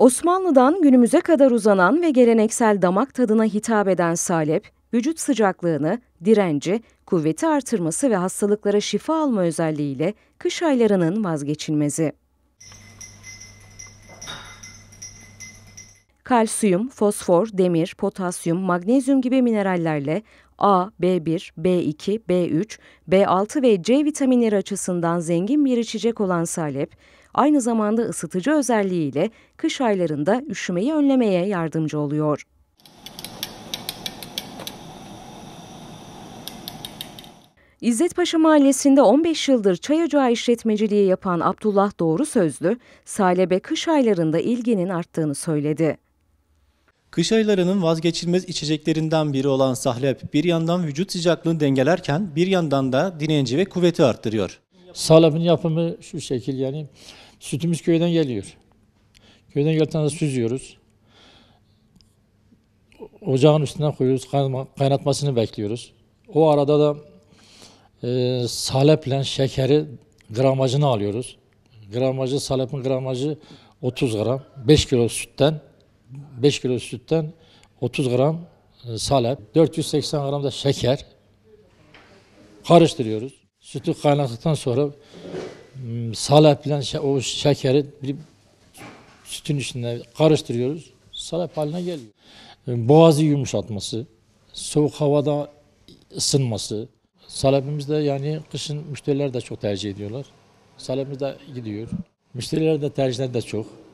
Osmanlı'dan günümüze kadar uzanan ve geleneksel damak tadına hitap eden salep, vücut sıcaklığını, direnci, kuvveti artırması ve hastalıklara şifa alma özelliğiyle kış aylarının vazgeçilmezi. kalsiyum, fosfor, demir, potasyum, magnezyum gibi minerallerle A, B1, B2, B3, B6 ve C vitaminleri açısından zengin bir içecek olan salep, aynı zamanda ısıtıcı özelliğiyle kış aylarında üşümeyi önlemeye yardımcı oluyor. İzzetpaşa Mahallesi'nde 15 yıldır çay ocağı işletmeciliği yapan Abdullah Doğru Sözlü, salebe kış aylarında ilginin arttığını söyledi. Kış aylarının vazgeçilmez içeceklerinden biri olan sahlep bir yandan vücut sıcaklığını dengelerken bir yandan da dinenci ve kuvveti arttırıyor. Salep'in yapımı şu şekil yani sütümüz köyden geliyor. Köyden geldiğinde süzüyoruz. Ocağın üstüne koyuyoruz, kaynatmasını bekliyoruz. O arada da e, saleple şekeri gramajını alıyoruz. Gramajı, salepin gramajı 30 gram, 5 kilo sütten 5 kilo sütten 30 gram e, salep, 480 gram da şeker karıştırıyoruz. Sütü kaynattıktan sonra saleple o şekeri bir sütün içinde karıştırıyoruz. Salep haline geliyor. E, boğazı yumuşatması, soğuk havada ısınması. Salepimiz yani kışın müşteriler de çok tercih ediyorlar. Salepimiz de gidiyor. Müşteriler de tercihler de çok.